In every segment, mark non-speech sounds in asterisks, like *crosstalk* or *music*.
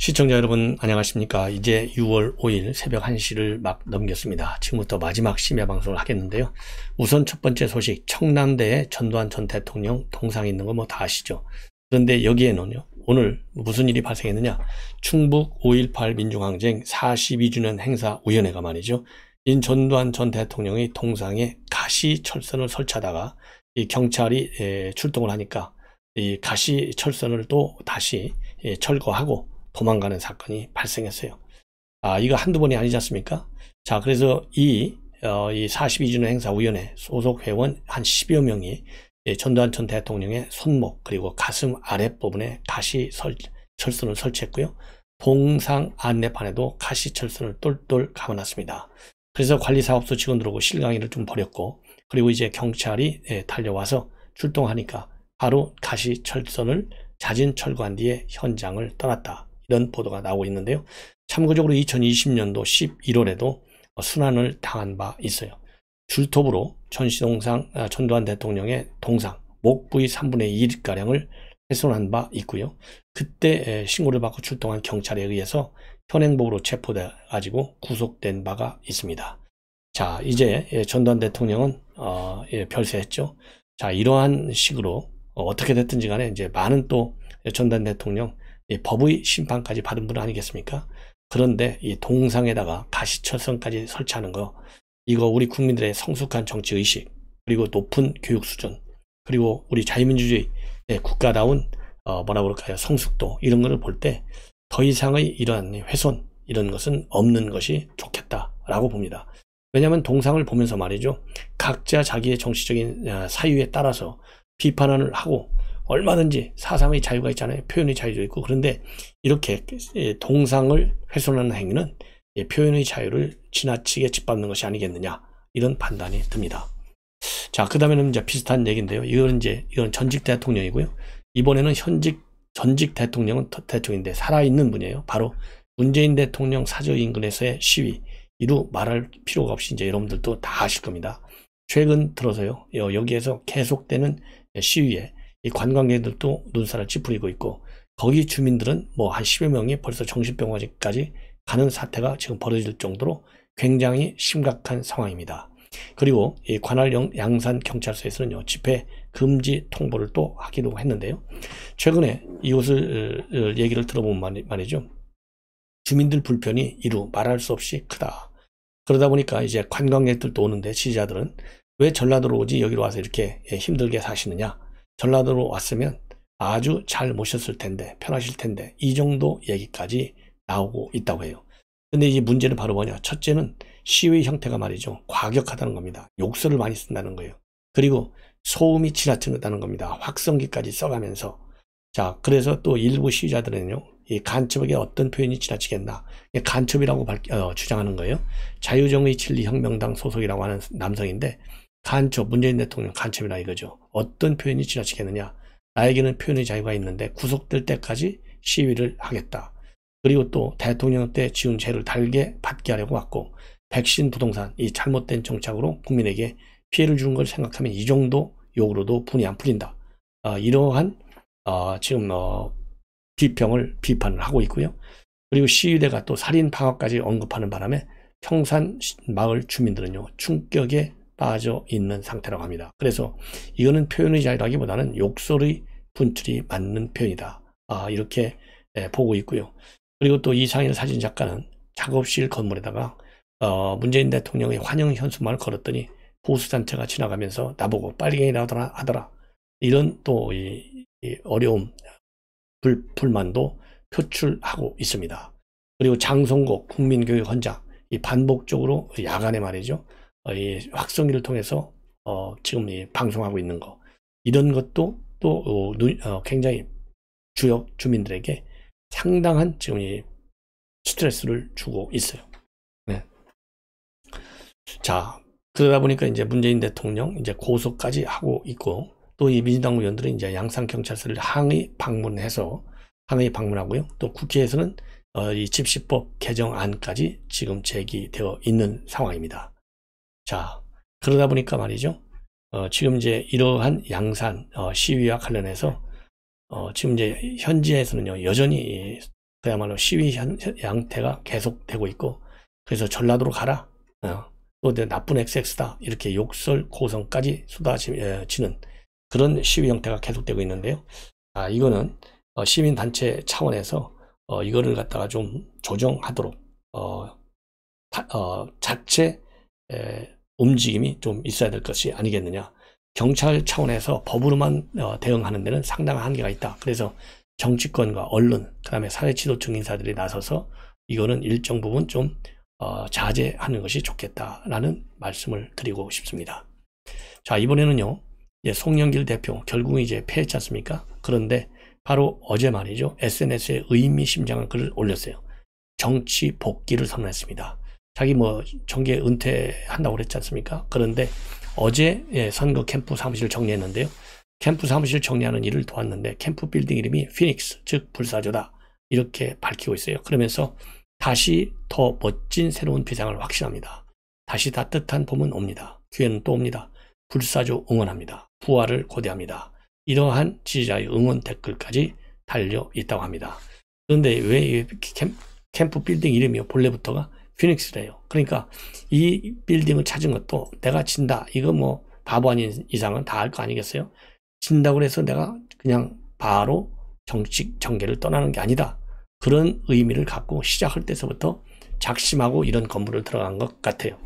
시청자 여러분 안녕하십니까. 이제 6월 5일 새벽 1시를 막 넘겼습니다. 지금부터 마지막 심야 방송을 하겠는데요. 우선 첫 번째 소식 청남대에 전두환 전 대통령 동상 있는 거 뭐 다 아시죠. 그런데 여기에는요. 오늘 무슨 일이 발생했느냐. 충북 5.18 민중항쟁 42주년 행사 우연회가 말이죠. 인 전두환 전 대통령의 동상에 가시 철선을 설치하다가 이 경찰이 출동을 하니까 이 가시 철선을 또 다시 철거하고 도망가는 사건이 발생했어요. 아, 이거 한두 번이 아니지 않습니까? 자, 그래서 이, 어, 이 42주년 행사위원회 소속 회원 한 10여 명이 예, 전두환 전 대통령의 손목 그리고 가슴 아랫부분에 가시 설, 철선을 설치했고요. 동상 안내판에도 가시 철선을 똘똘 감아놨습니다. 그래서 관리사업소 직원들하고 실강의를 좀 벌였고 그리고 이제 경찰이 예, 달려와서 출동하니까 바로 가시 철선을 자진 철거한 뒤에 현장을 떠났다. 이런 보도가 나오고 있는데요. 참고적으로 2020년도 11월에도 순환을 당한 바 있어요. 줄톱으로 전시동상 전두환 아, 대통령의 동상 목부위 3분의 1가량을 훼손한 바 있고요. 그때 신고를 받고 출동한 경찰에 의해서 현행법으로 체포돼 가지고 구속된 바가 있습니다. 자 이제 전두환 대통령은 어, 예, 별세했죠. 자 이러한 식으로 어, 어떻게 됐든지 간에 이제 많은 또 전두환 대통령 법의 심판까지 받은 분 아니겠습니까? 그런데 이 동상에다가 가시철선까지 설치하는 거 이거 우리 국민들의 성숙한 정치 의식 그리고 높은 교육 수준 그리고 우리 자유민주주의 예, 국가다운 어뭐라 그럴까요 성숙도 이런 거를 볼 때 더 이상의 이러한 훼손 이런 것은 없는 것이 좋겠다라고 봅니다. 왜냐하면 동상을 보면서 말이죠 각자 자기의 정치적인 아, 사유에 따라서 비판을 하고 얼마든지 사상의 자유가 있잖아요. 표현의 자유도 있고 그런데 이렇게 예, 동상을 훼손하는 행위는 예, 표현의 자유를 지나치게 짓밟는 것이 아니겠느냐 이런 판단이 듭니다. 자, 그 다음에는 이제 비슷한 얘기인데요. 이건 이제, 이건 전직 대통령이고요. 이번에는 현직, 전직 대통령은 대통령인데 살아있는 분이에요. 바로 문재인 대통령 사저 인근에서의 시위. 이루 말할 필요가 없이 이제 여러분들도 다 아실 겁니다. 최근 들어서요. 여기에서 계속되는 시위에 이 관광객들도 눈살을 찌푸리고 있고 거기 주민들은 뭐 한 10여 명이 벌써 정신병원까지 가는 사태가 지금 벌어질 정도로 굉장히 심각한 상황입니다. 그리고 이 관할 양산 경찰서에서는요 집회 금지 통보를 또 하기도 했는데요. 최근에 이것을 어, 어, 얘기를 들어보면 말이죠. 주민들 불편이 이루 말할 수 없이 크다. 그러다 보니까 이제 관광객들도 오는데 지지자들은 왜 전라도로 오지 여기로 와서 이렇게 예, 힘들게 사시느냐 전라도로 왔으면 아주 잘 모셨을 텐데 편하실 텐데 이 정도 얘기까지 나오고 있다고 해요. 근데 이제 문제는 바로 뭐냐. 첫째는 시위 형태가 말이죠. 과격하다는 겁니다. 욕설을 많이 쓴다는 거예요. 그리고 소음이 지나친다는 겁니다. 확성기까지 써가면서. 자, 그래서 또 일부 시위자들은요. 이 간첩에게 어떤 표현이 지나치겠나. 간첩이라고 발, 어, 주장하는 거예요. 자유정의 진리혁명당 소속이라고 하는 남성인데 간첩, 문재인 대통령 간첩이라 이거죠. 어떤 표현이 지나치겠느냐. 나에게는 표현의 자유가 있는데 구속될 때까지 시위를 하겠다. 그리고 또 대통령 때 지운 죄를 달게 받게 하려고 왔고 백신 부동산 이 잘못된 정착으로 국민에게 피해를 주는 걸 생각하면 이 정도 욕으로도 분이 안 풀린다. 어, 이러한 어, 지금 어, 비평을 비판을 하고 있고요. 그리고 시위대가 또 살인 방어까지 언급하는 바람에 평산 마을 주민들은요 충격에 빠져 있는 상태라고 합니다. 그래서 이거는 표현의 자유라기보다는 욕설의 분출이 맞는 표현이다. 아, 이렇게 예, 보고 있고요. 그리고 또 이상일 사진 작가는 작업실 건물에다가 어, 문재인 대통령의 환영 현수막을 걸었더니 보수단체가 지나가면서 나보고 빨갱이라더라 하더라. 이런 또 이, 이 어려움, 불, 불만도 표출하고 있습니다. 그리고 장성국 국민교육헌장, 이 반복적으로 야간에 말이죠. 어, 이 확성기를 통해서 어, 지금 이 방송하고 있는 거 이런 것도 또 어, 어 굉장히 주역 주민들에게 상당한 지금 이 스트레스를 주고 있어요. 네. 자 그러다 보니까 이제 문재인 대통령 이제 고소까지 하고 있고 또 이 민주당 의원들은 이제 양산 경찰서를 항의 방문해서 항의 방문하고요. 또 국회에서는 어, 이 집시법 개정안까지 지금 제기되어 있는 상황입니다. 자, 그러다 보니까 말이죠. 어, 지금 이제 이러한 양산 어, 시위와 관련해서 어, 지금 이제 현지에서는요 여전히 그야말로 시위 현, 양태가 계속되고 있고 그래서 전라도로 가라 어, 또 나쁜 XX다 이렇게 욕설 고성까지 쏟아지는 예, 그런 시위 형태가 계속되고 있는데요. 아 이거는 어, 시민 단체 차원에서 어, 이거를 갖다가 좀 조정하도록 어, 타, 어 자체 에, 움직임이 좀 있어야 될 것이 아니겠느냐. 경찰 차원에서 법으로만 어, 대응하는 데는 상당한 한계가 있다. 그래서 정치권과 언론, 그 다음에 사회지도층 인사들이 나서서 이거는 일정 부분 좀 어, 자제하는 것이 좋겠다라는 말씀을 드리고 싶습니다. 자, 이번에는요, 예, 송영길 대표, 결국 은 이제 패했지 않습니까? 그런데 바로 어제 말이죠. SNS에 의미심장한 글을 올렸어요. 정치 복귀를 선언했습니다. 자기 뭐 정계 은퇴한다고 그랬지 않습니까? 그런데 어제 예, 선거 캠프 사무실 정리했는데요. 캠프 사무실 정리하는 일을 도왔는데 캠프 빌딩 이름이 피닉스 즉 불사조다 이렇게 밝히고 있어요. 그러면서 다시 더 멋진 새로운 비상을 확신합니다. 다시 따뜻한 봄은 옵니다. 기회는 또 옵니다. 불사조 응원합니다. 부활을 고대합니다. 이러한 지지자의 응원 댓글까지 달려 있다고 합니다. 그런데 왜 캠프 빌딩 이름이 요 본래부터가 피닉스래요. 그러니까 이 빌딩을 찾은 것도 내가 진다. 이거 뭐 바보 아닌 이상은 다 알 거 아니겠어요? 진다고 해서 내가 그냥 바로 정식 전계를 떠나는 게 아니다. 그런 의미를 갖고 시작할 때서부터 작심하고 이런 건물을 들어간 것 같아요.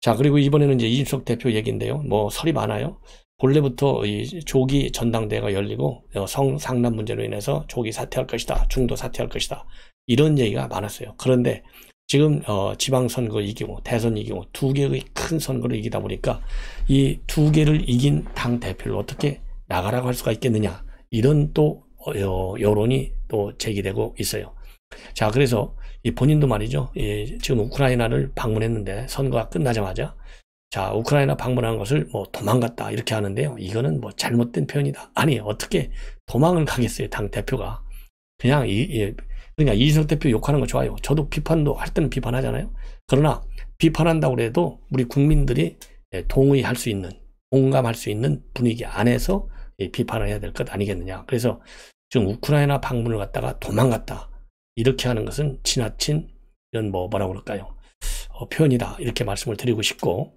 자, 그리고 이번에는 이제 이준석 대표 얘기인데요. 뭐 설이 많아요. 본래부터 이 조기 전당대회가 열리고 어, 성상남 문제로 인해서 조기 사퇴할 것이다. 중도 사퇴할 것이다. 이런 얘기가 많았어요. 그런데 지금 어, 지방선거 이기고 대선 이기고 두 개의 큰 선거를 이기다 보니까 이 두 개를 이긴 당 대표를 어떻게 나가라고 할 수가 있겠느냐 이런 또 어, 여론이 또 제기되고 있어요. 자 그래서 이 본인도 말이죠. 예, 지금 우크라이나를 방문했는데 선거가 끝나자마자 자 우크라이나 방문한 것을 뭐 도망갔다 이렇게 하는데요. 이거는 뭐 잘못된 표현이다. 아니 어떻게 도망을 가겠어요 당 대표가 그냥 이, 이 예, 그러 그러니까 이준석 대표 욕하는 거 좋아요. 저도 비판도 할 때는 비판하잖아요. 그러나 비판한다고 해도 우리 국민들이 예, 동의할 수 있는 공감할 수 있는 분위기 안에서 예, 비판을 해야 될 것 아니겠느냐. 그래서 지금 우크라이나 방문을 갔다가 도망갔다. 이렇게 하는 것은 지나친 이런 뭐 뭐라고 그럴까요? 어, 표현이다. 이렇게 말씀을 드리고 싶고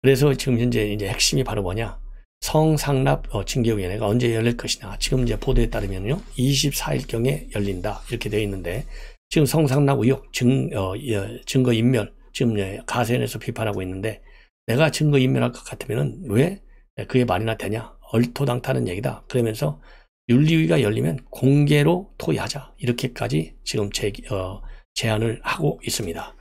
그래서 지금 현재 이제 핵심이 바로 뭐냐? 성상납 어, 징계위원회가 언제 열릴 것이냐. 지금 이제 보도에 따르면요. 24일경에 열린다. 이렇게 되어 있는데 지금 성상납 의혹 증, 어, 예, 증거인멸 지금 가세연에서 비판하고 있는데 내가 증거인멸할 것 같으면 왜그게 말이나 되냐. 얼토당타는 얘기다. 그러면서 윤리위가 열리면 공개로 토의하자. 이렇게까지 지금 제, 어, 제안을 하고 있습니다.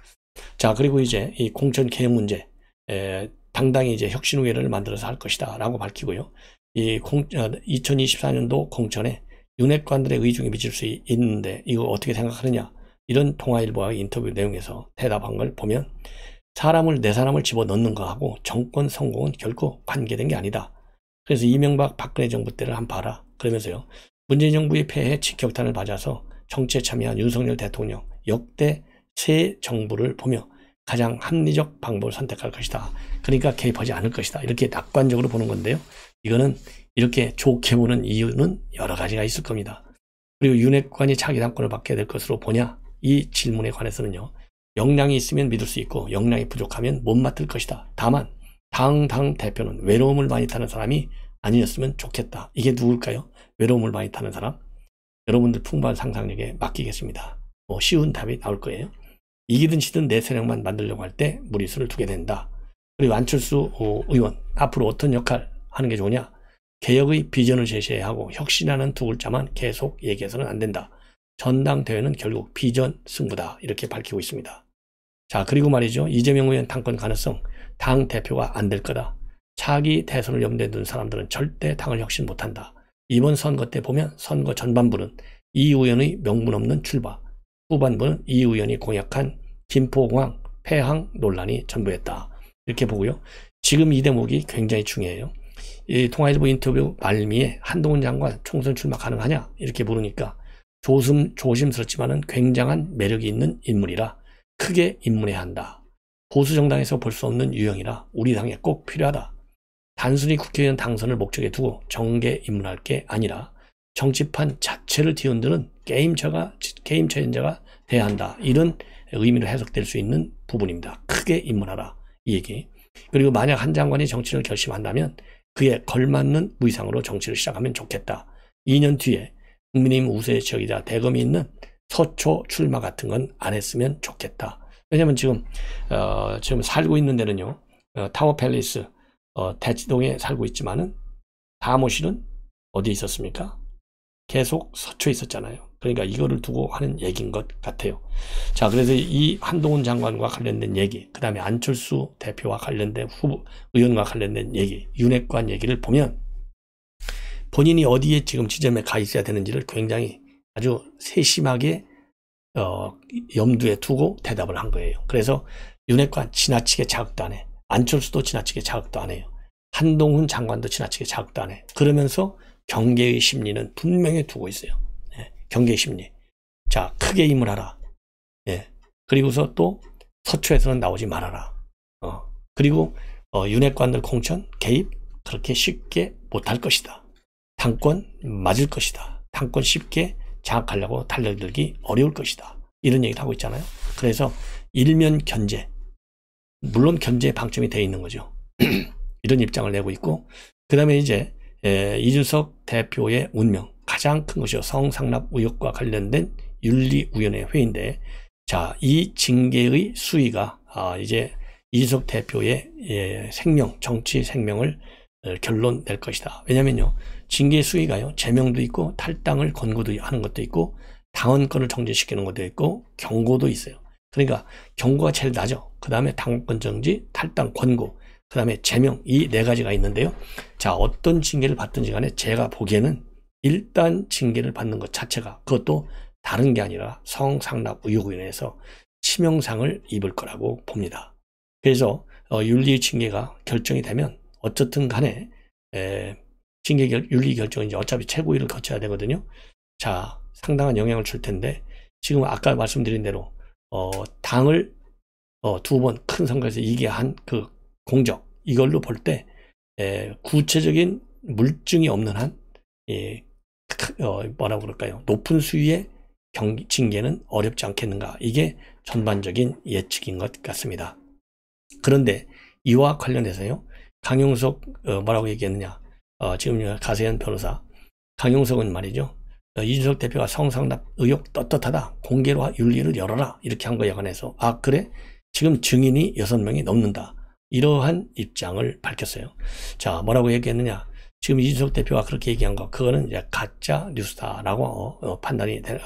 자, 그리고 이제 이 공천 개혁 문제. 에, 당당히 이제 혁신우회를 만들어서 할 것이다 라고 밝히고요. 이 공, 2024년도 어, 공천에 윤핵관들의 의중이 미칠 수 있는데 이거 어떻게 생각하느냐 이런 통화일보와의 인터뷰 내용에서 대답한 걸 보면 사람을 내 사람을 집어넣는 거하고 정권 성공은 결코 관계된 게 아니다. 그래서 이명박 박근혜 정부 때를 한번 봐라 그러면서요. 문재인 정부의 폐해 직격탄을 맞아서 정치에 참여한 윤석열 대통령 역대 새 정부를 보며 가장 합리적 방법을 선택할 것이다. 그러니까 개입하지 않을 것이다. 이렇게 낙관적으로 보는 건데요. 이거는 이렇게 좋게 보는 이유는 여러 가지가 있을 겁니다. 그리고 윤핵관이 차기당권을 받게 될 것으로 보냐? 이 질문에 관해서는요. 역량이 있으면 믿을 수 있고 역량이 부족하면 못 맡을 것이다. 다만 당당 대표는 외로움을 많이 타는 사람이 아니었으면 좋겠다. 이게 누굴까요? 외로움을 많이 타는 사람? 여러분들 풍부한 상상력에 맡기겠습니다. 뭐 쉬운 답이 나올 거예요. 이기든 지든 내 세력만 만들려고 할 때 무리수를 두게 된다. 그리고 안철수 어, 의원 앞으로 어떤 역할 하는 게 좋냐? 으 개혁의 비전을 제시해야 하고 혁신하는 두 글자만 계속 얘기해서는 안 된다. 전당대회는 결국 비전 승부다 이렇게 밝히고 있습니다. 자 그리고 말이죠 이재명 의원 당권 가능성 당 대표가 안 될 거다. 차기 대선을 염두에 둔 사람들은 절대 당을 혁신 못한다. 이번 선거 때 보면 선거 전반부는 이 의원의 명분 없는 출발 후반부 는이 의원이 공약한 김포공항 폐항 논란이 전부였다. 이렇게 보고요. 지금 이 대목이 굉장히 중요해요. 이 통화일보 인터뷰 말미에 한동훈 장관 총선 출마 가능하냐 이렇게 물으니까 조심, 조심스럽지만은 굉장한 매력이 있는 인물이라 크게 입문해야 한다. 보수 정당에서 볼 수 없는 유형이라 우리 당에 꼭 필요하다. 단순히 국회의원 당선을 목적에 두고 정계 입문할 게 아니라 정치판 자체를 뒤흔드는 게임처가 게임처 인자가 돼야 한다. 이런 의미로 해석될 수 있는 부분입니다. 크게 입문하라 이 얘기. 그리고 만약 한 장관이 정치를 결심한다면 그에 걸맞는 무의상으로 정치를 시작하면 좋겠다. 2년 뒤에 국민의힘 우세 지역이자 대검이 있는 서초 출마 같은 건 안 했으면 좋겠다. 왜냐면 지금 어, 지금 살고 있는 데는요 어, 타워 팰리스 어, 대치동에 살고 있지만은 사무실은 어디 에 있었습니까? 계속 서초에 있었잖아요. 그러니까 이거를 두고 하는 얘기인 것 같아요. 자, 그래서 이 한동훈 장관과 관련된 얘기, 그 다음에 안철수 대표와 관련된 후보, 의원과 관련된 얘기, 윤핵관 얘기를 보면 본인이 어디에 지금 지점에 가 있어야 되는지를 굉장히 아주 세심하게 어, 염두에 두고 대답을 한 거예요. 그래서 윤핵관 지나치게 자극도 안 해. 안철수도 지나치게 자극도 안 해요. 한동훈 장관도 지나치게 자극도 안 해. 그러면서 경계의 심리는 분명히 두고 있어요. 예, 경계 심리. 자, 크게 힘을 하라. 예. 그리고서 또 서초에서는 나오지 말아라. 어. 그리고 어, 윤핵관들 공천 개입 그렇게 쉽게 못할 것이다. 당권 맞을 것이다. 당권 쉽게 장악하려고 달려들기 어려울 것이다. 이런 얘기를 하고 있잖아요. 그래서 일면 견제, 물론 견제의 방점이 되어 있는 거죠. *clears throat* 이런 입장을 내고 있고, 그 다음에 이제 에, 예, 이준석 대표의 운명 가장 큰 것이요 성상납 의혹과 관련된 윤리위원회 회의인데 자 이 징계의 수위가 아, 이제 이준석 대표의 예, 생명 정치 생명을 어, 결론 낼 것이다. 왜냐면요 징계 수위가요 제명도 있고 탈당을 권고도 하는 것도 있고 당원권을 정지시키는 것도 있고 경고도 있어요. 그러니까 경고가 제일 낮죠. 그 다음에 당원권 정지, 탈당 권고, 그 다음에 제명 이 네 가지가 있는데요. 자, 어떤 징계를 받든지 간에 제가 보기에는 일단 징계를 받는 것 자체가 그것도 다른 게 아니라 성상납 의혹으로 인해서 치명상을 입을 거라고 봅니다. 그래서 어, 윤리 의 징계가 결정이 되면 어쨌든 간에 에, 징계 결, 윤리 결정은 이제 어차피 최고위를 거쳐야 되거든요. 자, 상당한 영향을 줄 텐데 지금 아까 말씀드린 대로 어, 당을 어, 두 번 큰 선거에서 이게 한 그 공적 이걸로 볼때 예, 구체적인 물증이 없는 한 예, 어, 뭐라고 그럴까요? 높은 수위의 경기 징계는 어렵지 않겠는가? 이게 전반적인 예측인 것 같습니다. 그런데 이와 관련해서요. 강용석 어, 뭐라고 얘기했느냐? 어, 지금 가세현 변호사 강용석은 말이죠. 어, 이준석 대표가 성상납 의혹 떳떳하다. 공개로 윤리를 열어라. 이렇게 한 거에 관해서 아 그래? 지금 증인이 여섯 명이 넘는다. 이러한 입장을 밝혔어요. 자, 뭐라고 얘기했느냐? 지금 이준석 대표가 그렇게 얘기한 거, 그거는 이제 가짜 뉴스다라고 어, 어, 판단이 되,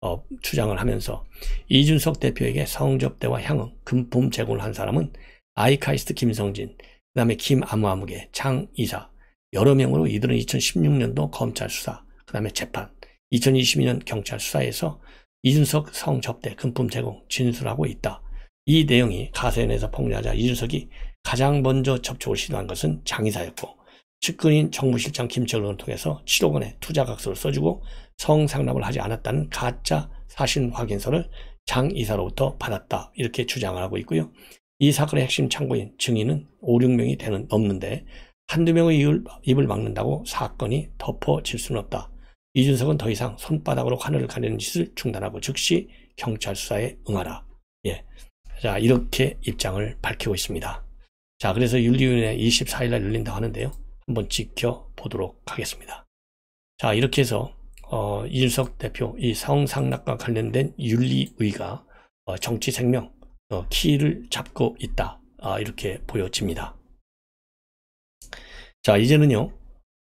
어, 주장을 하면서 이준석 대표에게 성접대와 향응, 금품 제공을 한 사람은 아이카이스트 김성진, 그 다음에 김아무아무개 장이사, 여러 명으로 이들은 2016년도 검찰 수사, 그 다음에 재판, 2022년 경찰 수사에서 이준석 성접대, 금품 제공 진술하고 있다. 이 내용이 가세연에서 폭로하자 이준석이 가장 먼저 접촉을 시도한 것은 장의사였고 측근인 정무실장 김철근을 통해서 7억 원의 투자각서를 써주고 성상납을 하지 않았다는 가짜 사실 확인서를 장 이사로부터 받았다 이렇게 주장을 하고 있고요. 이 사건의 핵심 참고인 증인은 5, 6명이 되는 넘는데 한두 명의 입을, 입을 막는다고 사건이 덮어질 수는 없다. 이준석은 더 이상 손바닥으로 하늘을 가리는 짓을 중단하고 즉시 경찰 수사에 응하라. 예. 자, 이렇게 입장을 밝히고 있습니다. 자, 그래서 윤리위원회 24일날 열린다 고 하는데요. 한번 지켜보도록 하겠습니다. 자, 이렇게 해서 어, 이준석 대표 이성상납과 관련된 윤리위가 어, 정치 생명 어, 키를 잡고 있다. 아, 이렇게 보여집니다. 자, 이제는요.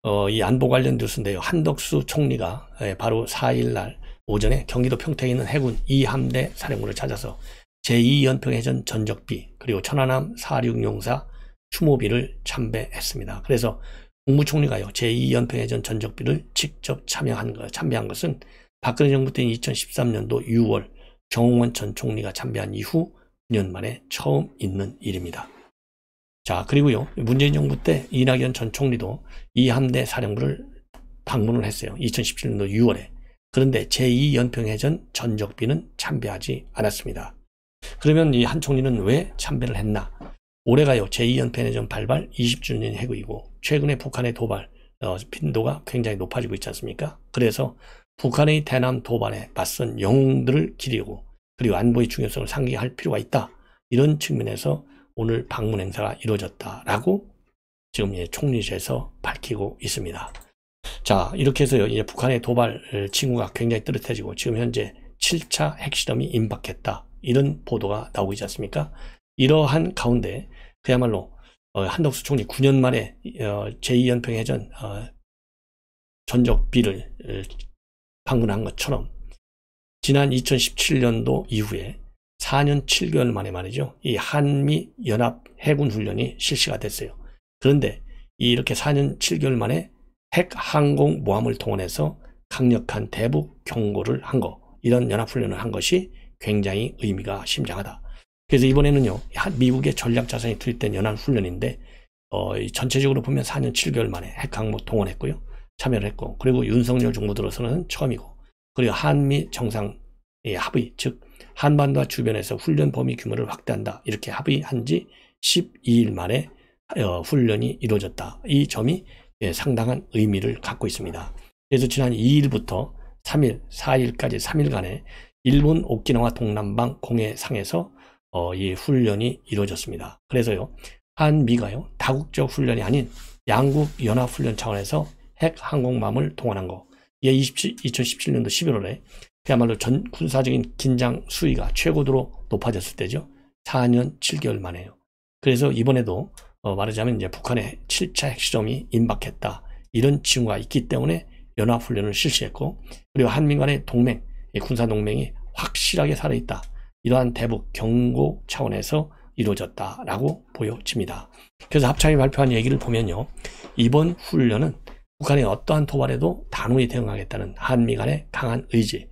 어, 이 안보 관련 뉴스인데요. 한덕수 총리가 예, 바로 4일날 오전에 경기도 평택에 있는 해군 2함대 사령부를 찾아서 제2연평해전 전적비 그리고 천안함 46용사 추모비를 참배했습니다. 그래서 국무총리가요 제2연평해전 전적비를 직접 참여한 거, 참배한 것은 박근혜 정부 때인 2013년도 6월 정홍원 전 총리가 참배한 이후 9년 만에 처음 있는 일입니다. 자 그리고요 문재인 정부 때 이낙연 전 총리도 이 함대 사령부를 방문을 했어요. 2017년도 6월에 그런데 제2연평해전 전적비는 참배하지 않았습니다. 그러면 이 한 총리는 왜 참배를 했나? 올해가요 제2연패의전 발발 20주년 해고이고 최근에 북한의 도발 어, 빈도가 굉장히 높아지고 있지 않습니까? 그래서 북한의 대남 도발에 맞선 영웅들을 기리고 그리고 안보의 중요성을 상기할 필요가 있다. 이런 측면에서 오늘 방문 행사가 이루어졌다라고 지금 이 총리실에서 밝히고 있습니다. 자 이렇게 해서 이제 북한의 도발 어, 친구가 굉장히 뜨뜻해지고 지금 현재 7차 핵실험이 임박했다. 이런 보도가 나오고 있지 않습니까? 이러한 가운데 그야말로 어, 한덕수 총리 9년 만에 어, 제2연평해전 어, 전적비를 방문한 것처럼 지난 2017년도 이후에 4년 7개월 만에 말이죠. 이 한미 연합 해군 훈련이 실시가 됐어요. 그런데 이렇게 4년 7개월 만에 핵 항공 모함을 동원해서 강력한 대북 경고를 한 거, 이런 연합 훈련을 한 것이 굉장히 의미가 심장하다. 그래서 이번에는요, 미국의 전략 자산이 투입된 연안 훈련인데, 어, 전체적으로 보면 4년 7개월 만에 핵항목 동원했고요. 참여를 했고, 그리고 윤석열 정부 들어서는 처음이고, 그리고 한미 정상 예, 합의, 즉, 한반도와 주변에서 훈련 범위 규모를 확대한다. 이렇게 합의한 지 12일 만에 어, 훈련이 이루어졌다. 이 점이 예, 상당한 의미를 갖고 있습니다. 그래서 지난 2일부터 3일, 4일까지 3일간의 일본 오키나와 동남방 공해상에서 어, 이 훈련이 이루어졌습니다. 그래서요, 한미가요, 다국적 훈련이 아닌 양국연합훈련 차원에서 핵항공모함을 동원한 거. 이에 27, 2017년도 11월에 그야말로 전 군사적인 긴장 수위가 최고도로 높아졌을 때죠. 4년 7개월 만에요. 그래서 이번에도 어, 말하자면 이제 북한의 7차 핵실험이 임박했다. 이런 징후가 있기 때문에 연합훈련을 실시했고, 그리고 한민 간의 동맹, 군사동맹이 확실하게 살아있다. 이러한 대북 경고 차원에서 이루어졌다라고 보여집니다. 그래서 합참이 발표한 얘기를 보면요. 이번 훈련은 북한의 어떠한 도발에도 단호히 대응하겠다는 한미 간의 강한 의지,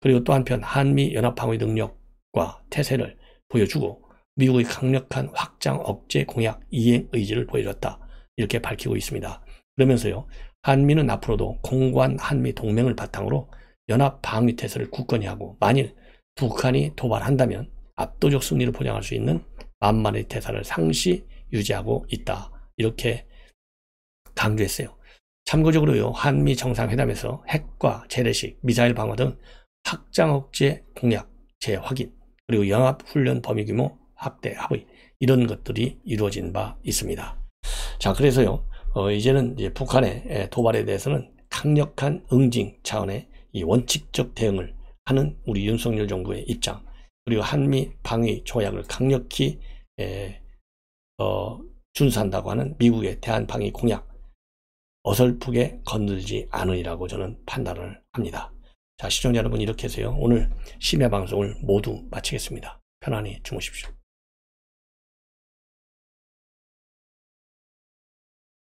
그리고 또 한편 한미 연합방위 능력과 태세를 보여주고 미국의 강력한 확장 억제 공약 이행 의지를 보여줬다. 이렇게 밝히고 있습니다. 그러면서요. 한미는 앞으로도 공관 한미 동맹을 바탕으로 연합 방위 태세를 굳건히 하고 만일 북한이 도발한다면 압도적 승리를 보장할 수 있는 만만의 태세를 상시 유지하고 있다. 이렇게 강조했어요. 참고적으로요, 한미 정상회담에서 핵과 재래식, 미사일 방어 등 확장 억제 공약 재확인, 그리고 연합훈련 범위 규모 확대 합의, 이런 것들이 이루어진 바 있습니다. 자, 그래서요, 어, 이제는 이제 북한의 도발에 대해서는 강력한 응징 차원의 이 원칙적 대응을 하는 우리 윤석열 정부의 입장 그리고 한미 방위 조약을 강력히 에, 어, 준수한다고 하는 미국의 대한 방위 공약 어설프게 건들지 않으리라고 저는 판단을 합니다. 자 시청자 여러분 이렇게 해서요 오늘 심야 방송을 모두 마치겠습니다. 편안히 주무십시오.